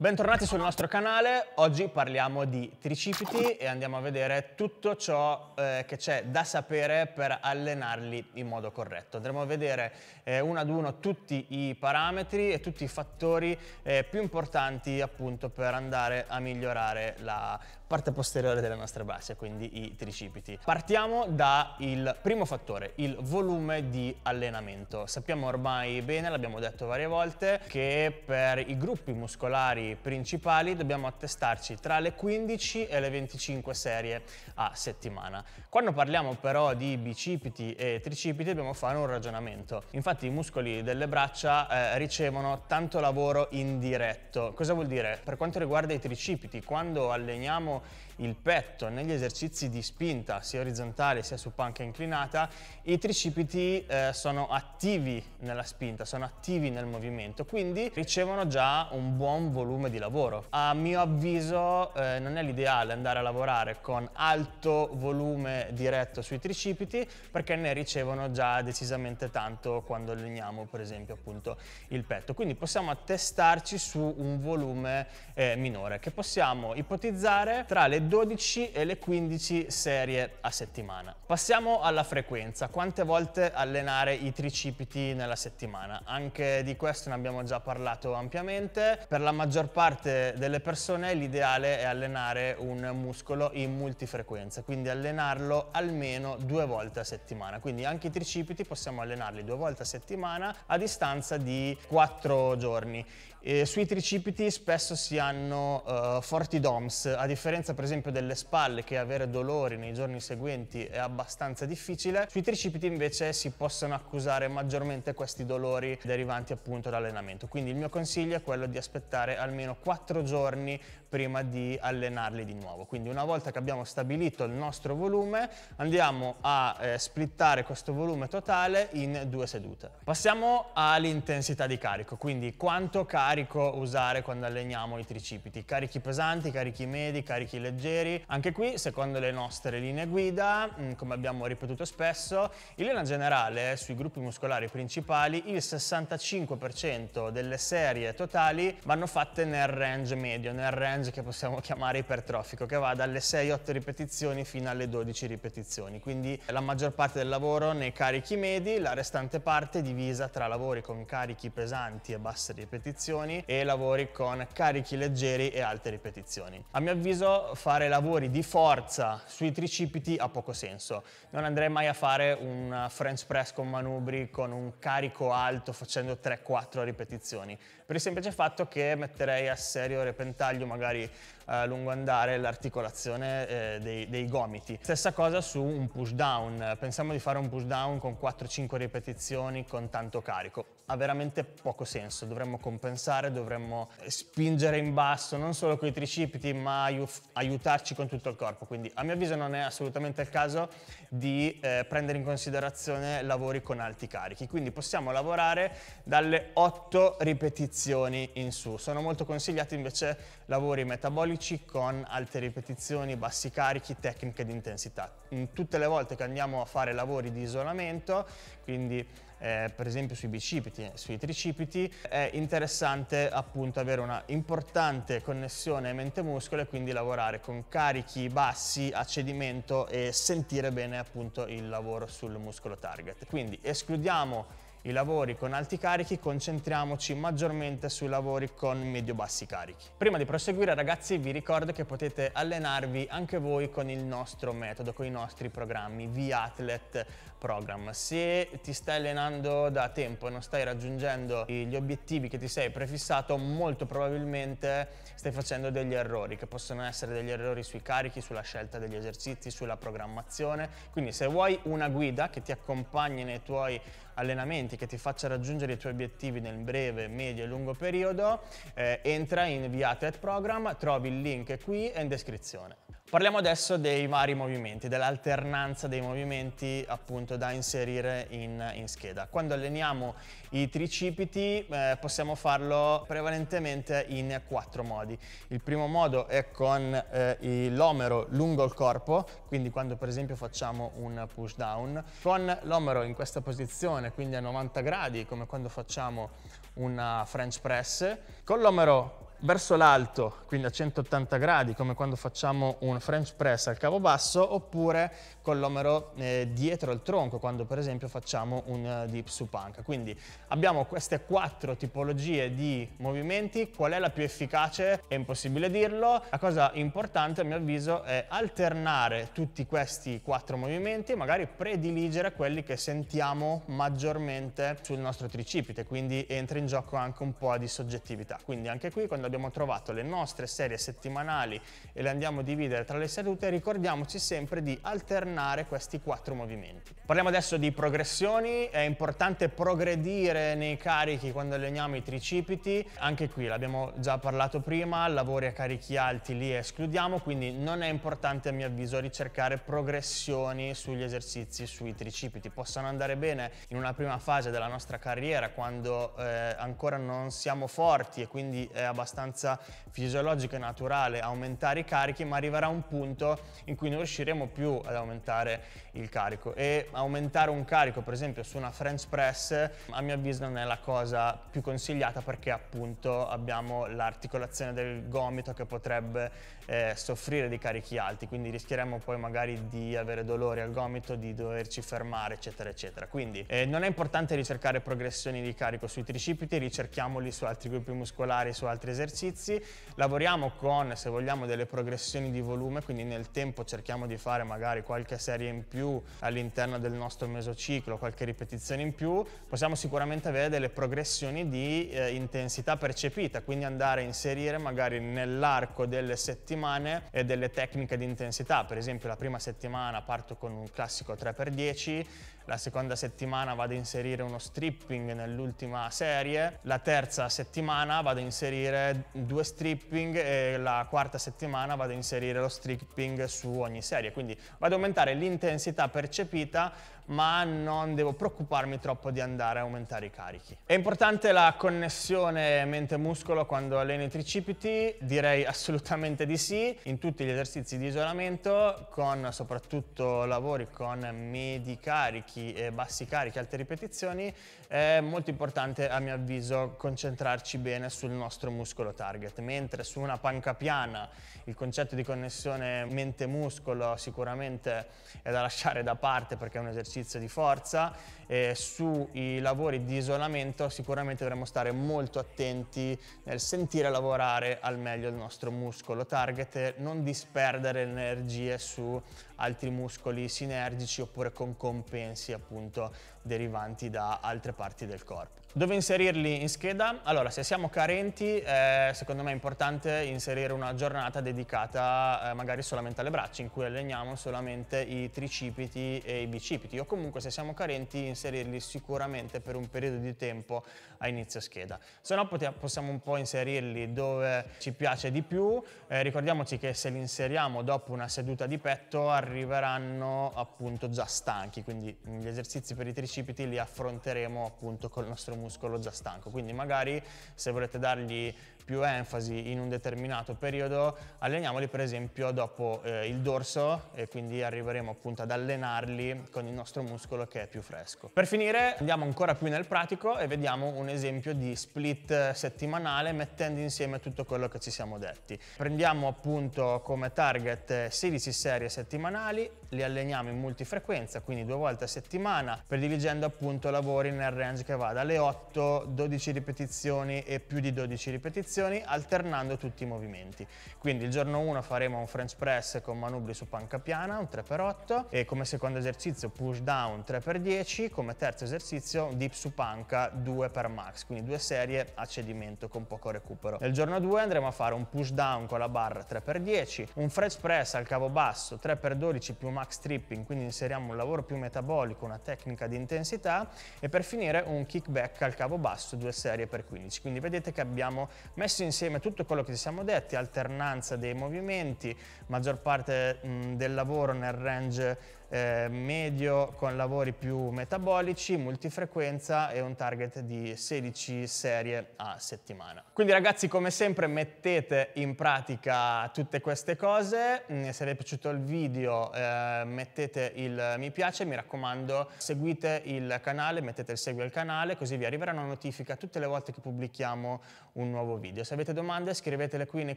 Bentornati sul nostro canale, oggi parliamo di tricipiti e andiamo a vedere tutto ciò eh, che c'è da sapere per allenarli in modo corretto. Andremo a vedere eh, uno ad uno tutti i parametri e tutti i fattori eh, più importanti appunto per andare a migliorare la parte posteriore delle nostre basse, quindi i tricipiti. Partiamo dal primo fattore, il volume di allenamento. Sappiamo ormai bene, l'abbiamo detto varie volte, che per i gruppi muscolari principali dobbiamo attestarci tra le 15 e le 25 serie a settimana. Quando parliamo però di bicipiti e tricipiti dobbiamo fare un ragionamento. Infatti i muscoli delle braccia eh, ricevono tanto lavoro indiretto. Cosa vuol dire? Per quanto riguarda i tricipiti, quando alleniamo il petto negli esercizi di spinta sia orizzontale sia su panca inclinata, i tricipiti eh, sono attivi nella spinta, sono attivi nel movimento, quindi ricevono già un buon volume di lavoro. A mio avviso eh, non è l'ideale andare a lavorare con alto volume diretto sui tricipiti perché ne ricevono già decisamente tanto quando alleniamo per esempio appunto il petto. Quindi possiamo attestarci su un volume eh, minore che possiamo ipotizzare tra le 12 e le 15 serie a settimana. Passiamo alla frequenza, quante volte allenare i tricipiti nella settimana? Anche di questo ne abbiamo già parlato ampiamente, per la maggior parte delle persone l'ideale è allenare un muscolo in multifrequenza, quindi allenarlo almeno due volte a settimana, quindi anche i tricipiti possiamo allenarli due volte a settimana a distanza di 4 giorni. E sui tricipiti spesso si hanno uh, forti DOMS, a differenza per esempio esempio delle spalle che avere dolori nei giorni seguenti è abbastanza difficile, sui tricipiti invece si possono accusare maggiormente questi dolori derivanti appunto dall'allenamento. Quindi il mio consiglio è quello di aspettare almeno 4 giorni prima di allenarli di nuovo. Quindi una volta che abbiamo stabilito il nostro volume andiamo a eh, splittare questo volume totale in due sedute. Passiamo all'intensità di carico, quindi quanto carico usare quando alleniamo i tricipiti. Carichi pesanti, carichi medi, carichi leggeri passeggeri. Anche qui, secondo le nostre linee guida, mm, come abbiamo ripetuto spesso, in linea generale eh, sui gruppi muscolari principali il 65% delle serie totali vanno fatte nel range medio, nel range che possiamo chiamare ipertrofico, che va dalle 6-8 ripetizioni fino alle 12 ripetizioni. Quindi la maggior parte del lavoro nei carichi medi, la restante parte divisa tra lavori con carichi pesanti e basse ripetizioni e lavori con carichi leggeri e alte ripetizioni. A mio avviso fare fare lavori di forza sui tricipiti ha poco senso. Non andrei mai a fare un French press con manubri, con un carico alto facendo 3-4 ripetizioni per il semplice fatto che metterei a serio repentaglio magari a eh, lungo andare l'articolazione eh, dei, dei, gomiti. Stessa cosa su un push down, pensiamo di fare un push down con 4-5 ripetizioni con tanto carico, ha veramente poco senso, dovremmo compensare, dovremmo spingere in basso non solo con i tricipiti ma aiutarci con tutto il corpo, quindi a mio avviso non è assolutamente il caso di eh, prendere in considerazione lavori con alti carichi, quindi possiamo lavorare dalle 8 ripetizioni ripetizioni in su. Sono molto consigliati invece lavori metabolici con alte ripetizioni, bassi carichi, tecniche di intensità. Mm, tutte le volte che andiamo a fare lavori di isolamento, quindi eh, per esempio sui bicipiti, sui tricipiti, è interessante appunto avere una importante connessione mente-muscolo e quindi lavorare con carichi bassi a cedimento e sentire bene appunto il lavoro sul muscolo target. Quindi escludiamo i lavori con alti carichi concentriamoci maggiormente sui lavori con medio-bassi carichi. Prima di proseguire ragazzi vi ricordo che potete allenarvi anche voi con il nostro metodo, con i nostri programmi, V-Atlet, program. Se ti stai allenando da tempo e non stai raggiungendo gli obiettivi che ti sei prefissato, molto probabilmente stai facendo degli errori, che possono essere degli errori sui carichi, sulla scelta degli esercizi, sulla programmazione. Quindi se vuoi una guida che ti accompagni nei tuoi allenamenti, che ti faccia raggiungere i tuoi obiettivi nel breve, medio e lungo periodo, eh, entra in Viate at Program, trovi il link qui e in descrizione. Parliamo adesso dei vari movimenti, dell'alternanza dei movimenti appunto da inserire in, in scheda. Quando alleniamo i tricipiti eh, possiamo farlo prevalentemente in quattro modi. Il primo modo è con eh, l'omero lungo il corpo, quindi quando per esempio facciamo un push down, con l'omero in questa posizione, quindi a 90 gradi, come quando facciamo una French press, con l'omero verso l'alto, quindi a 180 gradi, come quando facciamo un French press al cavo basso, oppure con l'omero eh, dietro al tronco, quando per esempio facciamo un uh, dip su Quindi abbiamo queste quattro tipologie di movimenti, qual è la più efficace? È impossibile dirlo. La cosa importante, a mio avviso, è alternare tutti questi quattro movimenti e magari prediligere quelli che sentiamo maggiormente sul nostro tricipite, quindi entra in gioco anche un po' di soggettività. Quindi anche qui, quando abbiamo trovato le nostre serie settimanali e le andiamo a dividere tra le sedute, ricordiamoci sempre di alternare questi quattro movimenti. Parliamo adesso di progressioni, è importante progredire nei carichi quando alleniamo i tricipiti, anche qui l'abbiamo già parlato prima, lavori a carichi alti li escludiamo, quindi non è importante a mio avviso ricercare progressioni sugli esercizi sui tricipiti, possono andare bene in una prima fase della nostra carriera quando eh, ancora non siamo forti e quindi è abbastanza abbastanza fisiologico e naturale aumentare i carichi, ma arriverà un punto in cui non riusciremo più ad aumentare il carico e aumentare un carico, per esempio su una French press, a mio avviso non è la cosa più consigliata perché appunto abbiamo l'articolazione del gomito che potrebbe eh, soffrire di carichi alti, quindi rischieremo poi magari di avere dolori al gomito, di doverci fermare, eccetera, eccetera. Quindi eh, non è importante ricercare progressioni di carico sui tricipiti, ricerchiamoli su altri gruppi muscolari, su altri esercizi esercizi, lavoriamo con, se vogliamo, delle progressioni di volume, quindi nel tempo cerchiamo di fare magari qualche serie in più all'interno del nostro mesociclo, qualche ripetizione in più, possiamo sicuramente avere delle progressioni di eh, intensità percepita, quindi andare a inserire magari nell'arco delle settimane eh, delle tecniche di intensità, per esempio la prima settimana parto con un classico 3x10, la seconda settimana vado a inserire uno stripping nell'ultima serie, la terza settimana vado a inserire due stripping e la quarta settimana vado a inserire lo stripping su ogni serie, quindi vado ad aumentare l'intensità percepita ma non devo preoccuparmi troppo di andare a aumentare i carichi. È importante la connessione mente-muscolo quando alleni i tricipiti? Direi assolutamente di sì, in tutti gli esercizi di isolamento, con soprattutto lavori con medi carichi carichi e bassi carichi, alte ripetizioni, è molto importante a mio avviso concentrarci bene sul nostro muscolo target, mentre su una panca piana il concetto di connessione mente-muscolo sicuramente è da lasciare da parte perché è un esercizio di forza, e sui lavori di isolamento sicuramente dovremmo stare molto attenti nel sentire lavorare al meglio il nostro muscolo target e non disperdere energie su altri muscoli sinergici oppure con compensi appunto derivanti da altre parti del corpo. Dove inserirli in scheda? Allora, se siamo carenti, eh, secondo me è importante inserire una giornata dedicata eh, magari solamente alle braccia, in cui alleniamo solamente i tricipiti e i bicipiti, o comunque se siamo carenti inserirli sicuramente per un periodo di tempo a inizio scheda. Se no possiamo un po' inserirli dove ci piace di più, eh, ricordiamoci che se li inseriamo dopo una seduta di petto arriveranno appunto già stanchi, quindi gli esercizi per i tricipiti incipiti li affronteremo appunto col nostro muscolo già stanco. Quindi magari se volete dargli più enfasi in un determinato periodo, alleniamoli per esempio dopo eh, il dorso e quindi arriveremo appunto ad allenarli con il nostro muscolo che è più fresco. Per finire andiamo ancora più nel pratico e vediamo un esempio di split settimanale mettendo insieme tutto quello che ci siamo detti. Prendiamo appunto come target 16 serie settimanali, li alleniamo in multifrequenza, quindi due volte a settimana, prediligendo appunto lavori nel range che va dalle 8, 12 ripetizioni e più di 12 ripetizioni ripetizioni alternando tutti i movimenti. Quindi il giorno 1 faremo un French press con manubri su panca piana, un 3x8 e come secondo esercizio push down 3x10, come terzo esercizio dip su panca 2x max, quindi due serie a cedimento con poco recupero. Nel giorno 2 andremo a fare un push down con la barra 3x10, un French press al cavo basso 3x12 più max stripping, quindi inseriamo un lavoro più metabolico, una tecnica di intensità e per finire un kickback al cavo basso, due serie per 15. Quindi vedete che abbiamo messo messo insieme tutto quello che ci siamo detti, alternanza dei movimenti, maggior parte mh, del lavoro nel range eh, medio con lavori più metabolici, multifrequenza e un target di 16 serie a settimana. Quindi ragazzi come sempre mettete in pratica tutte queste cose, mm, se vi è piaciuto il video eh, mettete il mi piace, mi raccomando seguite il canale, mettete il segui al canale così vi arriverà una notifica tutte le volte che pubblichiamo un nuovo video. Se avete domande scrivetele qui nei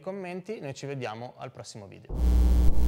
commenti, noi ci vediamo al prossimo video.